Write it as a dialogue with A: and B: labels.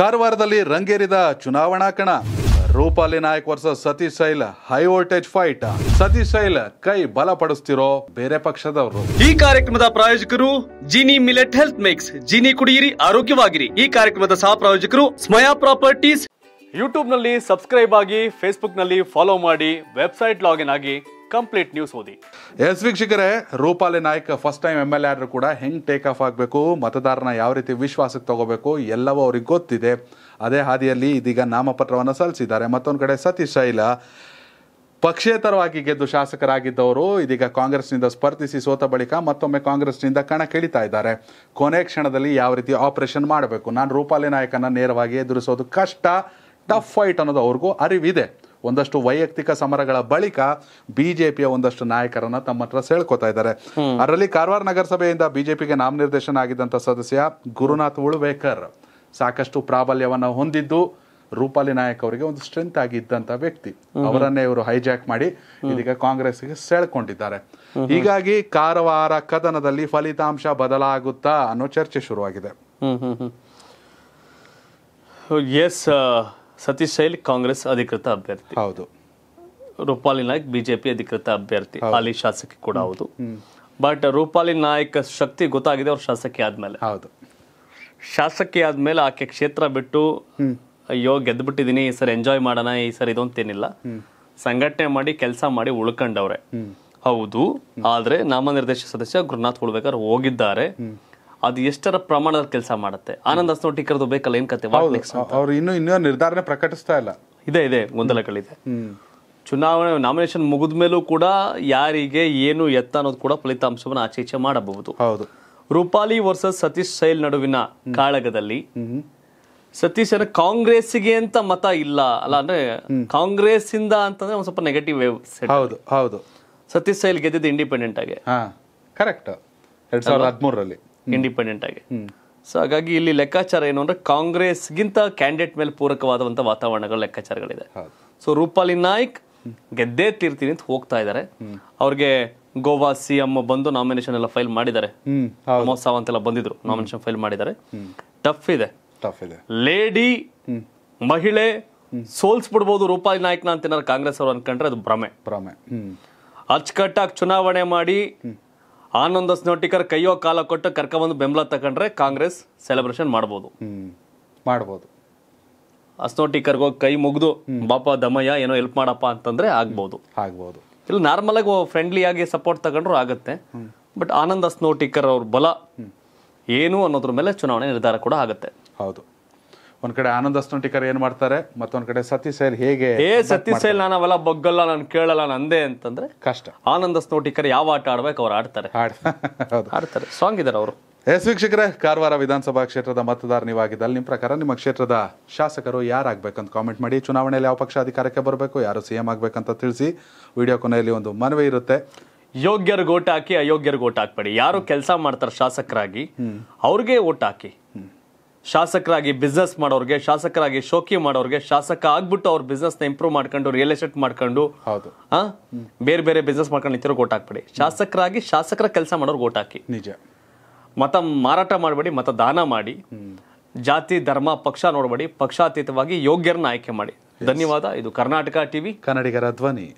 A: ಕಾರವಾರದಲ್ಲಿ ರಂಗೇರಿದ ಚುನಾವಣಾ ಕಣ Rupali Naik versus Satish Sail high voltage fight Satish Sail ಕೈ ಪಡಿಸ್ತಿರೋ ಬೇರೆ ಪಕ್ಷದವರು
B: ಈ ಕಾರ್ಯಕ್ರಮದ ಪ್ರಾಯೋಜಕರು Jini millet health mix Jini ಕುಡಿಯಿರಿ ಆರೋಗ್ಯವಾಗಿರಿ ಈ ಕಾರ್ಯಕ್ರಮದ ಸಹ ಪ್ರಾಯೋಜಕರು ಸ್ಮಯಾ ಪ್ರಾಪರ್ಟೀಸ್ ಯೂಟ್ಯೂಬ್ನಲ್ಲಿ ಸಬ್ಸ್ಕ್ರೈಬ್ ಆಗಿ ಫೇಸ್ಬುಕ್ನಲ್ಲಿ ಫಾಲೋ ಮಾಡಿ ವೆಬ್ಸೈಟ್ ಲಾಗಿನ್ ಆಗಿ ಕಂಪ್ಲೀಟ್ ನ್ಯೂಸ್ ಓದಿ
A: ಎಸ್ ವೀಕ್ಷಕರೇ Rupali Naik first time M L A ಆದರೂ ಕೂಡ ಹೆಂಗೆ ಟೇಕ್ ಆಫ್ ಆಗಬೇಕು ಮತದಾರನ ಯಾವ ರೀತಿ ವಿಶ್ವಾಸಕ್ಕೆ ತಗೋಬೇಕು ಎಲ್ಲವೂ ಅವ್ರಿಗೆ ಗೊತ್ತಿದೆ ಅದೇ ಹಾದಿಯಲ್ಲಿ ಇದೀಗ ನಾಮಪತ್ರವನ್ನು ಸಲ್ಲಿಸಿದ್ದಾರೆ ಮತ್ತೊಂದು ಕಡೆ ಸತೀಶ್ ಶೈಲ ಪಕ್ಷೇತರವಾಗಿ ಗೆದ್ದು ಶಾಸಕರಾಗಿದ್ದವರು ಇದೀಗ ಕಾಂಗ್ರೆಸ್ನಿಂದ ಸ್ಪರ್ಧಿಸಿ ಸೋತ ಬಳಿಕ ಮತ್ತೊಮ್ಮೆ ಕಾಂಗ್ರೆಸ್ನಿಂದ ಕಣಕ್ಕಿಳಿತಾ ಇದ್ದಾರೆ ಕೊನೆ ಕ್ಷಣದಲ್ಲಿ ಯಾವ ರೀತಿ ಆಪರೇಷನ್ ಮಾಡಬೇಕು ನಾನು ರೂಪಾಲಿ ನಾಯಕನ ನೇರವಾಗಿ ಎದುರಿಸೋದು ಕಷ್ಟ ಟಫ್ ಫೈಟ್ ಅನ್ನೋದು ಅವ್ರಿಗೂ ಅರಿವಿದೆ ಒಂದಷ್ಟು ವೈಯಕ್ತಿಕ ಸಮರಗಳ ಬಳಿಕ ಬಿಜೆಪಿಯ ಒಂದಷ್ಟು ನಾಯಕರನ್ನ ತಮ್ಮ ಹತ್ರ ಸೇಳ್ಕೊತಾ ಇದ್ದಾರೆ ಅದರಲ್ಲಿ ಕಾರವಾರ ನಗರಸಭೆಯಿಂದ ಬಿಜೆಪಿಗೆ ನಾಮನಿರ್ದೇಶನ ಆಗಿದ್ದಂಥ ಸದಸ್ಯ ಗುರುನಾಥ್ ಉಳ್ವೇಕರ್ ಸಾಕಷ್ಟು ಪ್ರಾಬಲ್ಯವನ್ನ ಹೊಂದಿದ್ದು ರೂಪಾಲಿ ನಾಯಕ್ ಅವರಿಗೆ ಒಂದು ಸ್ಟ್ರೆಂತ್ ಆಗಿದ್ದಂತ ವ್ಯಕ್ತಿ ಅವರನ್ನೇ ಇವರು ಹೈಜಾಕ್ ಮಾಡಿ ಇದೀಗ ಕಾಂಗ್ರೆಸ್ಗೆ ಸೆಳ್ಕೊಂಡಿದ್ದಾರೆ ಹೀಗಾಗಿ ಕಾರವಾರ ಕದನದಲ್ಲಿ ಫಲಿತಾಂಶ ಬದಲಾಗುತ್ತಾ ಅನ್ನೋ ಚರ್ಚೆ ಶುರುವಾಗಿದೆ
B: ಎಸ್ ಸತೀಶ್ ಶೈಲ್ ಕಾಂಗ್ರೆಸ್ ಅಧಿಕೃತ ಅಭ್ಯರ್ಥಿ ಹೌದು ರೂಪಾಲಿ ನಾಯ್ಕ್ ಬಿಜೆಪಿ ಅಧಿಕೃತ ಅಭ್ಯರ್ಥಿ ಹಾಲಿ ಶಾಸಕಿ ಕೂಡ ಹೌದು ಬಟ್ ರೂಪಾಲಿ ನಾಯ್ಕ ಶಕ್ತಿ ಗೊತ್ತಾಗಿದೆ ಅವ್ರ ಶಾಸಕಿ ಆದ್ಮೇಲೆ ಹೌದು ಶಾಸಕಿ ಆದ್ಮೇಲೆ ಆಕೆ ಕ್ಷೇತ್ರ ಬಿಟ್ಟು ಅಯ್ಯೋ ಗೆದ್ಬಿಟ್ಟಿದ್ದೀನಿ ಈ ಸರಿ ಎಂಜಾಯ್ ಮಾಡೋಣ ಈ ಸರಿ ಇದೊಂತೇನಿಲ್ಲ ಸಂಘಟನೆ ಮಾಡಿ ಕೆಲಸ ಮಾಡಿ ಉಳ್ಕೊಂಡವ್ರೆ ಹೌದು ಆದ್ರೆ ನಾಮನಿರ್ದೇಶ ಸದಸ್ಯ ಗುರುನಾಥ್ ಉಳ್ಬೇಕಾದ್ರೆ ಹೋಗಿದ್ದಾರೆ ಅದು ಎಷ್ಟರ ಪ್ರಮಾಣದ ಕೆಲಸ ಮಾಡುತ್ತೆ ಆನಂದ್ ಅಸ್ನೋಟಿ ಟಿಕ್ಕರ್ದು ಬೇಕಲ್ಲ ಏನ್ ಕತೆ
A: ಅವ್ರು ಇನ್ನೂ ಇನ್ನೂ ನಿರ್ಧಾರನೆ ಪ್ರಕಟಿಸ್ತಾ ಇಲ್ಲ
B: ಇದೆ ಇದೆ ಗೊಂದಲಗಳಿದೆ ಚುನಾವಣೆ ನಾಮಿನೇಷನ್ ಮುಗಿದ ಮೇಲೂ ಕೂಡ ಯಾರಿಗೆ ಏನು ಎತ್ತ ಅನ್ನೋದು ಕೂಡ ಫಲಿತಾಂಶವನ್ನು ಆಚೆ ಈಚೆ ಮಾಡಬಹುದು ಹೌದು ರೂಪಾಲಿ ವರ್ಸಸ್ ಸತೀಶ್ ಸೈಲ್ ನಡುವಿನ ಕಾಳಗದಲ್ಲಿ ಅಂದ್ರೆ ಕಾಂಗ್ರೆಸ್ಗೆ ಅಂತ ಮತ ಇಲ್ಲ ಅಲ್ಲ ಅಂದ್ರೆ ಕಾಂಗ್ರೆಸ್ ಇಂದ ಅಂತಂದ್ರೆ ಒಂದ್ ಸ್ವಲ್ಪ ನೆಗೆಟಿವ್ ವೇವ್ ಹೌದು ಹೌದು ಸತೀಶ್ ಸೈಲ್ ಗೆದ್ದಿದ್ದು ಇಂಡಿಪೆಂಡೆಂಟ್ ಆಗಿ ಕರೆಕ್ಟ್ ಎರಡ್ ಸಾವಿರದ ಹದಿಮೂರರಲ್ಲಿ ಇಂಡಿಪೆಂಡೆಂಟ್ ಆಗಿ ಸೊ ಹಾಗಾಗಿ ಇಲ್ಲಿ ಲೆಕ್ಕಾಚಾರ ಏನು ಅಂದ್ರೆ ಕಾಂಗ್ರೆಸ್ಗಿಂತ ಕ್ಯಾಂಡಿಡೇಟ್ ಮೇಲೆ ಪೂರಕವಾದಂತ ವಾತಾವರಣಗಳ ಲೆಕ್ಕಾಚಾರಗಳಿದೆ ಸೊ ರೂಪಾಲಿ ನಾಯ್ಕ್ ಗೆದ್ದೇ ತೀರ್ತೀನಿ ಅಂತ ಹೋಗ್ತಾ ಇದ್ದಾರೆ ಅವ್ರಿಗೆ ಗೋವಾ ಸಿ ಎಂ ಬಂದು ನಾಮಿನೇಷನ್ ಎಲ್ಲ ಫೈಲ್ ಮಾಡಿದ್ದಾರೆ ಪ್ರಮೋದ್ ಸಾವಂತ್ ಎಲ್ಲ ಬಂದಿದ್ರು ನಾಮಿನೇಷನ್ ಫೈಲ್ ಮಾಡಿದ್ದಾರೆ ಟಫ್ ಇದೆ ಲೇಡಿ ಮಹಿಳೆ ಸೋಲ್ಸ್ ಸೋಲ್ಸ್ಬಿಡ್ಬೋದು ರೂಪಾಲಿ ನಾಯ್ಕನ ಅಂತ ಕಾಂಗ್ರೆಸ್ ಅವರು ಅನ್ಕೊಂಡ್ರೆ ಅದು ಭ್ರಮೆ ಭ್ರಮೆ ಅಚ್ಚುಕಟ್ಟಾಗಿ ಚುನಾವಣೆ ಮಾಡಿ ಸ್ನೋ ನೋಟಿಕರ್ ಕೈಯೋ ಕಾಲ ಕೊಟ್ಟು ಕರ್ಕೊಂಡ್ಬಂದು ಬೆಂಬಲ ತಗೊಂಡ್ರೆ ಕಾಂಗ್ರೆಸ್ ಸೆಲೆಬ್ರೇಷನ್ ಮಾಡಬಹುದು ಮಾಡ್ಬೋದು ಅಸ್ನೋಟಿಕರ್ಗೆ ಹೋಗಿ ಕೈ ಮುಗಿದು ಬಾಪ ದಮಯ್ಯ ಏನೋ ಹೆಲ್ಪ್ ಮಾಡಪ್ಪ ಅಂತಂದ್ರೆ ಆಗ್ಬಹುದು ಆಗ್ಬಹುದು ಇಲ್ಲಿ ನಾರ್ಮಲ್ ಆಗಿ ಫ್ರೆಂಡ್ಲಿ ಆಗಿ ಸಪೋರ್ಟ್ ತಗೊಂಡ್ರು ಆಗುತ್ತೆ ಬಟ್ ಆನಂದ್ ಅಸ್ನೋಟಿಕರ್ ಅವ್ರ ಬಲ ಏನು ಅನ್ನೋದ್ರ ಮೇಲೆ ಚುನಾವಣೆ ನಿರ್ಧಾರ ಕೂಡ ಆಗುತ್ತೆ ಹೌದು
A: ಒಂದ್ ಕಡೆ ಆನಂದ್ ಅಸ್ತಂಟಿಕರ್ ಏನ್ ಮಾಡ್ತಾರೆ ಮತ್ತೊಂದ್ ಕಡೆ ಸತೀಶ್ ಸೈಲ್ ಹೇಗೆ ಏ ಸತೀ ಸೈಲ್
B: ನಾನು ಅವೆಲ್ಲ ಬಗ್ಗಲ್ಲ ನಾನು ಕೇಳಲ್ಲ ಅಂದೇ ಅಂತಂದ್ರೆ ಕಷ್ಟ ಆನಂದ ಅಸ್ತೋಟಿಕರ್ ಯಾವ ಆಟ ಆಡ್ಬೇಕು ಅವ್ರು ಆಡ್ತಾರೆ
A: ಆಡ್ತಾರೆ ಸಾಂಗ್ ಇದಾರೆ ಅವರು ಎಸ್ ವೀಕ್ಷಕರೇ ಕಾರವಾರ ವಿಧಾನಸಭಾ ಕ್ಷೇತ್ರದ ಮತದಾರ ನೀವಾಗಿದ್ದಲ್ಲಿ ನಿಮ್ಮ ಪ್ರಕಾರ ನಿಮ್ಮ ಕ್ಷೇತ್ರದ ಶಾಸಕರು ಯಾರಾಗಬೇಕಂತ ಕಾಮೆಂಟ್ ಮಾಡಿ ಚುನಾವಣೆಯಲ್ಲಿ ಯಾವ ಪಕ್ಷ ಅಧಿಕಾರಕ್ಕೆ ಬರಬೇಕು ಯಾರು ಸಿಎಂ ಎಂ ಆಗಬೇಕಂತ ತಿಳಿಸಿ ವಿಡಿಯೋ ಕೊನೆಯಲ್ಲಿ ಒಂದು ಮನವಿ ಇರುತ್ತೆ
B: ಯೋಗ್ಯರಿಗೆ ಓಟ್ ಹಾಕಿ ಅಯೋಗ್ಯರಿಗೆ ಓಟ್ ಹಾಕ್ಬೇಡಿ ಯಾರು ಕೆಲಸ ಮಾಡ್ತಾರೆ ಶಾಸಕರಾಗಿ ಅವ್ರಿಗೆ ಓಟ್ ಹಾಕಿ ಶಾಸಕರಾಗಿ ಬಿಸ್ನೆಸ್ ಮಾಡೋರಿಗೆ ಶಾಸಕರಾಗಿ ಶೋಕಿ ಮಾಡೋರಿಗೆ ಶಾಸಕ ಆಗ್ಬಿಟ್ಟು ಅವ್ರ ಬಿಸ್ನೆಸ್ನ ಇಂಪ್ರೂವ್ ಮಾಡ್ಕೊಂಡು ರಿಯಲ್ ಎಸ್ಟೇಟ್ ಮಾಡ್ಕೊಂಡು ಬೇರೆ ಬೇರೆ ಬಿಸ್ನೆಸ್ ಮಾಡ್ಕೊಂಡು ನಿಂತಿರೋ ಓಟ್ ಹಾಕ್ಬೇಡಿ ಶಾಸಕರಾಗಿ ಶಾಸಕರ ಕೆಲಸ ಮಾಡೋರ್ಗೆ ಓಟ್ ಹಾಕಿ ನಿಜ ಮತ ಮಾರಾಟ ಮಾಡಬೇಡಿ ಮತ ದಾನ ಮಾಡಿ ಜಾತಿ ಧರ್ಮ ಪಕ್ಷ ನೋಡಬೇಡಿ ಪಕ್ಷಾತೀತವಾಗಿ ಯೋಗ್ಯರನ್ನ ಆಯ್ಕೆ ಮಾಡಿ ಧನ್ಯವಾದ ಇದು ಕರ್ನಾಟಕ ಟಿವಿ ಕನ್ನಡಿಗರ ಧ್ವನಿ